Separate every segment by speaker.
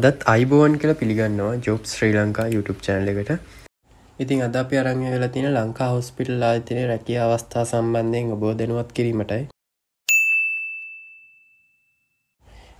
Speaker 1: අදත් අයිබෝන් කියලා පිළිගන්නවා job Sri Lanka YouTube channel එකට ඉතින් අද අපි අරංග වෙලා තින ලංකා හොස්පිටල් ආයතනය රැකිය අවස්ථා සම්බන්ධයෙන් ඔබෝ දෙනුවත් කිරීමටයි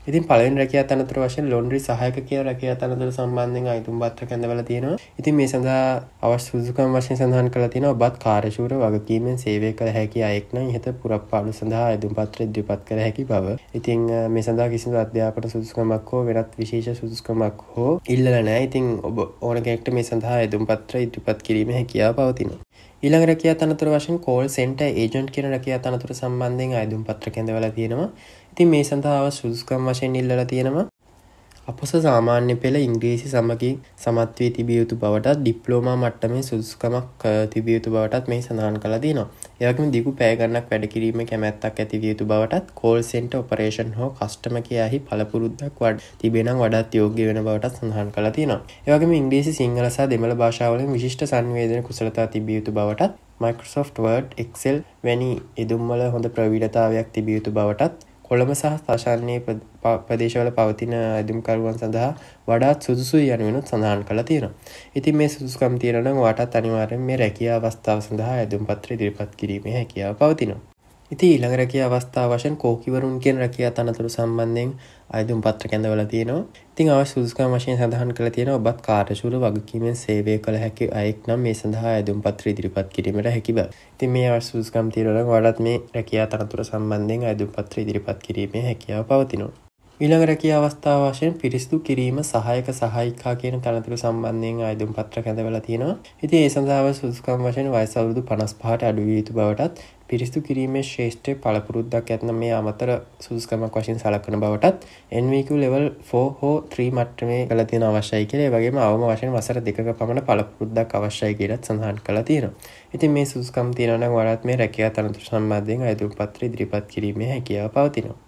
Speaker 1: ඉතින් පලින් රැකයා තනතර වශයෙන් ලොන්ඩ්‍රි සහයක කිය රැකයා තනතර සම්බන්ධෙන් අයිතුම් බත්‍ර කැඳවල තියෙනවා ඉතින් මේ සඳහා අවස් සුදුකම් වශයෙන් සඳහන් කළ තින ඔබත් කාරශූර වගකීමෙන් සේවය කළ හැකි අයෙක්න හිත පුරප්පාඩු සඳහා අයිතුම් පත්‍ර ද්‍යපත් කර හැකි බව ඉතින් මේ සඳහා කිසිදු අධ්‍යාපට සුදුකමක් හෝ වෙනත් විශේෂ සුදුකමක් හෝ ඉල්ලනෑ ඉතින් ඔබ ඕනගෙක්ට මේ සඳහා ඇදුම් පත්‍ර ඉදිරිපත් කිරීම හැකියා පවතින ඊළඟ රැකියා තනතුර වශයෙන් කෝල් සෙන්ටර් ඒජන්ට් කියන රැකියා තනතුර සම්බන්ධයෙන් අයදුම් පත්‍ර කැඳවලා තියෙනවා. ඉතින් මේ සඳහා සුදුසුකම් වශයෙන් ඉල්ලලා තියෙනවා. අපොස සාමාන්‍ය පෙළ ඉංග්‍රීසි සමගින් සමත්වී තිබියයුතු බවටත් ඩිප්ලෝමා මට්ටමේ සුදුස්කමක් තිබියයුතු බවටත් මේ සඳහන් කළ දිනවා. එයකම දිගු පෑගන්නක් වැඩකිරීම කැමැත්තක් ඇතිවියයුතු බවටත් කෝල් සෙන්ට ඔපරේෂන් හෝ කස්ටම කියයාහි පලපුරුද්දක් වඩ තිබෙන වඩත් යෝග්‍ය වෙන බවටත් සඳහන් කළ තිනවා. එවගේ ඉංග්‍රීසි සිංහලසා දෙමළ භාෂාවලින් විශිෂ්ට සංවේදන කුසලතා තිබියයුතු බවටත් Microsoft Word, Excel වැනි ඉදුම්වල හොඳ ප්‍රවීඩතාවයක් තිබියයුතු බවටත් කොළඹ සහ පාශාන්නේ ප්‍රදේශවල පවතින ඇදුම්කරුවන් සඳහා වඩාත් සුදුසු යනුවෙනුත් සඳහන් කළ තියෙන. ඉතින් මේ සුදුස්කම් තියෙනන වටත් අනිවාරෙන් මේ රැකිය අවස්ථාව සඳහා ඇදුම් පත්‍ර දිරිපත් කිරීමේ හැකියාව පවතිනවා. ඉති ඊළඟ රැකිය අවස්ථා වශයෙන් කෝකිවරුන්ගෙන් රැකිය තනතුරු සම්බන්ධයෙන් අයදුම් පත්‍ර කැඳවල තියෙනවා ඉතින් අව සුදුකම් වශයෙන් සඳහන් කළ තියෙන ඔබත් කාර්ශූල වගකීමෙන් සේවය කළ හැකි අයෙක් නම් මේ සඳහා ඇදුම් පත්‍ර ඉදිරිපත් කිරීමට හැකිබ ඉතින් මේ අවසුදුකම් තීරල වඩත් මේ රැකයා තනතුර සම්බන්ධයෙන් අයදුම් පත්‍ර ඉදිරිපත් කිරීමේ හැකියාව පවතිනවා ඊළඟ රැකිය අවස්ථාව වශයෙන් පිරිසිදු කිරීම සහයක සහයිකා කියන තනතුරු සම්බන්ධයෙන් අයදුම් පත්‍ර කැඳවල තියෙනවා. ඉතින් ඒ සඳහාව සුදුසුකම් වශයෙන් වයස අවුරුදු 55ට අඩු විය යුතු බවටත් පිරිස්තු කිරීමේ ශේෂ්ත්‍රය පළපුරුද්දක් ඇත්න මේ අමතර සුදුස්කමක් වශයෙන් සලකන බවටත් එන්වකු ලෙවල් ෆෝ හෝ ත්‍රී මට්ටමේ කළ තියෙන අවශ්‍යයි කියලේ වගේම අවම වශයෙන් වසර දෙක පමණ පළපුරුද්දක් අවශ්‍යයි කියලත් සඳහන් කළ තියෙනවා ඉතින් මේ සුස්කම් තියෙනන වඩත් මේ රැකයා තනතු සම්බන්ධයෙන් අයතුරු පත්‍ර ඉදිරිපත් කිරීමේ හැකියාව පවතිනවා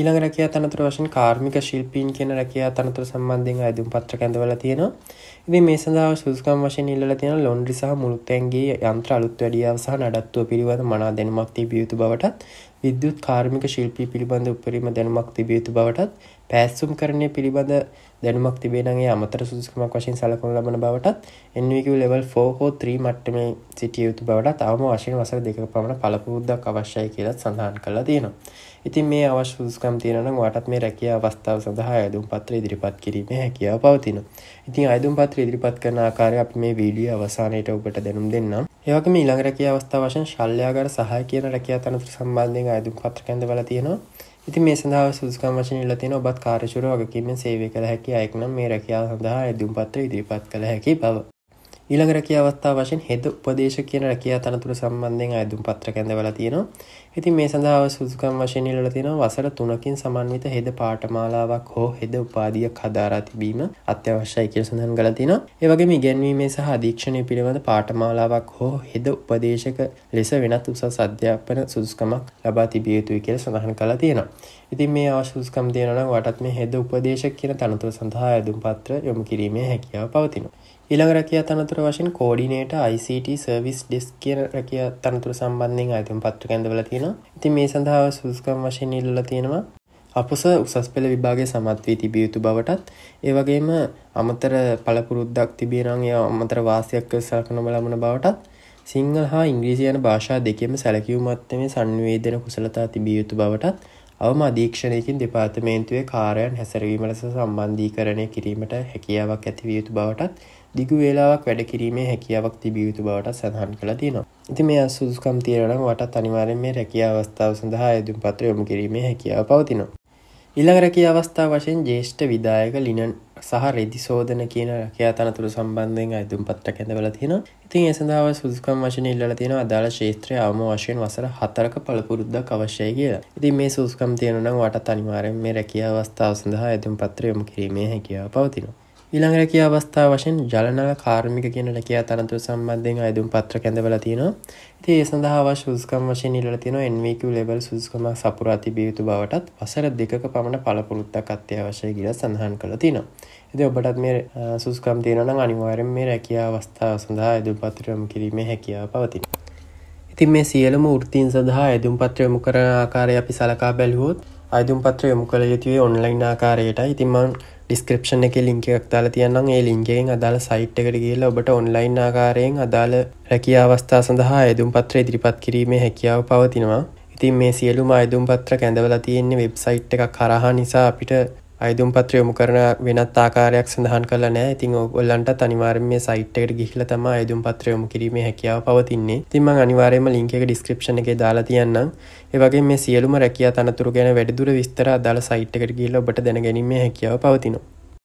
Speaker 1: ඊළඟ රැකයා තනතුර වශයෙන් කාර්මික ශිල්පීන් කියන රැකයා තනතුර සම්බන්ධයෙන් අයදුම් පත්‍ර කැඳවල තියෙනවා ඉති මේ සඳහා සුදුකම් වශයෙන් ඉල්ල තියෙන ලොන්ඩි සහ මුළුත්තැන්ගේ යන්ත්‍ර අලුත් වැඩියාව සහ නඩත්තුව පිළිබඳ මනා දෙනමක් තිබියයුතු බවටත් විද්‍යුත් කාර්මික ශිල්පී පිළිබඳ උපරිම දැනුමක් තිබියයුතු බවටත් පැස්සුම් කරණය පිළිබඳ දැනුමක් තිබේනගේ අමතර සුදුකමක් වශයෙන් සලකුණු ලබන බවටත් එන්වක ලෙවල් ෆෝහෝ ත්‍රී මට්ටමේ සිටිය යුතු බවට තවම වශයෙන් වසර දෙක පමණ පලපුරුද්දක් අවශ්‍යයි කියලත් සඳහන් කලා තියෙනවා. ඉතින් මේ අවශ්‍ය සුදුස්කම් තියෙනනම් ඔයාටත් මේ රැකියා අවස්ථාව සඳහා අයදුම් පත්‍ර ඉදිරිපත් කිරීමේ හැකියාව පවතින. ඉතින් අයදුම් පත්‍ර ඉදිරිපත් කරන ආකාරය අපි මේ වීඩියෝ අවසානයේට ඔබට දැනුම් දෙන්නම්. ඒ වගේම ඊළඟ රැකියා අවස්ථාව වශයෙන් ශල්‍යගාර සහාය කියන රැකියා තනතුරු සම්බන්ධයෙන් අයදුම් පත්‍ර කැඳවලා තියෙනවා. ඉතින් මේ සඳහා සුදුස්කම් වශයෙන් ඉල්ලලා තියෙන ඔබත් කාර්යශූර වගකීමෙන් සේවය කළ හැකි අයෙක් නම් මේ රැකියාව සඳහා අයදුම් පත්‍ර ඉදිරිපත් කළ හැකි බව ඊළඟ රැකියා අවස්ථාව වශයෙන් හෙද උපදේශ කියන රැකියා තනතුරු සම්බන්ධයෙන් අයදුම් පත්‍ර කැඳවලා තියෙනවා. ඉතින් මේ සඳහා සුදුසුකම් වශයෙන් ඉල්ලලා තියෙනවා වසර 3කින් සමන්විත හෙද පාඨමාලාවක් හෝ හෙද උපාධියක් හදාරා තිබීම අත්‍යවශ්‍යයි කියලා සඳහන් කරලා තිනවා. ඒ වගේම ඉගැන්වීමේ සහ අධීක්ෂණය පිළිබඳ පාඨමාලාවක් හෝ හෙද උපදේශක ලෙස වෙනත් උසස් අධ්‍යාපන සුදුසුකමක් ලබා තිබිය යුතුයි කියලා සඳහන් කරලා තියෙනවා. ඉතින් මේ අවශ්‍ය සුදුසුකම් තියෙනවා නම් වටත් මේ හෙද උපදේශක කියන තනතුර සඳහා අයදුම් පත්‍ර යොමු කිරීමේ හැකියාව පවතිනවා. ඊළඟ රැකිය තනතුර වශයෙන් කෝඩිනේට ICT සර්විස් ඩෙස් කිය රැකිය තනතුර සම්බන්ධයෙන් අයතුම් පත්තු කැඳවල තියෙන ඉතින් මේ සඳහාව සුදුකම් වශයෙන් ඉල්ල තියෙනවා අපස උසස් පෙළ විභාගේ සමත් වී තිබිය යුතු බවටත් ඒවගේම අමතර පළපුරුද්දක් තිබේරං ය අමතර වාසයක් සලකන බලමන බවටත් සිංහල හා ඉංග්‍රීසියන භාෂා දෙකම සැලකිවමත්තමේ සංවේදන කුසලතා තිබිය යුතු බවටත් අවම අධීක්ෂණයකින් දෙපාර්තමේන්තුවේ කාරයන් හැසරවීම ලෙස සම්බන්ධීකරණය කිරීමට හැකියාවක් ඇතිවිය යුතු බවටත් දිගු වේලාවක් වැඩ කිරීමේ හැකියාවක් තිබිය යුතු බවට සඳහන් කළ තියෙනවා. ඉති මේ අසුදුකම් තියෙනනම් වටත් අනිවාරෙන් මේ රැකිය අවස්ථාව සඳහා ඇදුම් පත්‍ර යොමු කිරීමේ හැකියාව පවතිනවා. ඉළඟ රැකිය අවස්ථා වශයෙන් ජේෂ්ඨ විදායක ලිනන් සහ රෙදි සෝදන කියන රකයා තනතුර සම්බන්ධයෙන් ඇතුම් පත්ට කැඳවල තියෙන ඉතින් එසඳාව සුදුකම් වශන ඉල්ල තියෙන අදාළ ශේත්‍රය අවම වශයෙන් වසර හතරක පළපුරුද්දක් අවශ්‍යය කියලා ඉතින් මේ සූස්කම් තියෙනනම් වට තනිවාරෙන් මේ රැකිය අවස්ථාව සඳහා ඇතුම් පත්‍රයොම කිරීමේ හැකියාව පවතිනවා ඊළඟ රැකිය අවස්ථාව වශයෙන් ජලනල කාර්මික කියන රැකයා තරන්තුව සම්බන්ධයෙන් අයදුම් පත්‍ර කැඳවල තියෙනවා ඉති ඒ සඳහාව සුදුකම් වශයෙන් ඉල තියෙන එන්වක ලෙබල් සුදුකම සපුරා තිබියයුතු බවටත් වසර දෙකක පමණ පලපොළුත්තක් අත්‍යවශය කියල සඳහන් කළ තිනවා. ඇති ඔබටත් මේ සුස්කම් තියෙනන අනිවාරෙන් මේ රැකියා අවස්ථාව සඳහා ඇදු පත්‍රයම් කිරීම හැකියාව පවතින. ඉතින් මේ සියලම ෘතින් සඳහා ඇදුම් පත්‍රයමු කරන ආකාරය අපි සලකා බැලහෝත් අයතුම් පත්‍ර යොමු කළ යුතුවේ ඔන්ලයින් ආකාරයට ඉතින්මන් ඩිස්ක්‍රපෂණ එක ලිංක එකක් දාල තියන්නම් ඒ ලින්ගෙන් අදාළ සයිට් එකට කියලා ඔබට ඔන්ලයින් ආකාරයෙන් අදාළ රැකිය අවස්ථා සඳහා අයදුම් පත්‍ර ඉදිරිපත් කිරීමේ හැකියාව පවතිනවා ඉතින් මේ සියලුම අයදුම් පත්‍ර කැඳවලා තියෙන්නේ වෙබ්සයිට් එකක් කරහා නිසා අපිට අයිදුම් පත්‍රයොමු කරන වෙනත් ආකාරයක් සඳහන් කල නෑ ඉතින් ඔල්ලන්ට අනිවාරම මේ සයිට්කට ගිහිල තම අයිදුම් පත්‍රයොමු කිරීම හැකියාව පවතින්නේ තිම අනිවාරයම ලිංක එක ඩිස්ක්‍රපෂණ එක දාලා තියන්න ඒවගේ මේ සියලුම රැකිය තනතුර ගැන වැඩදුර විස්තර දාල සයිට්කට ගිල්ල ඔබට දැනගැනීම හැකියාව පවතිනවා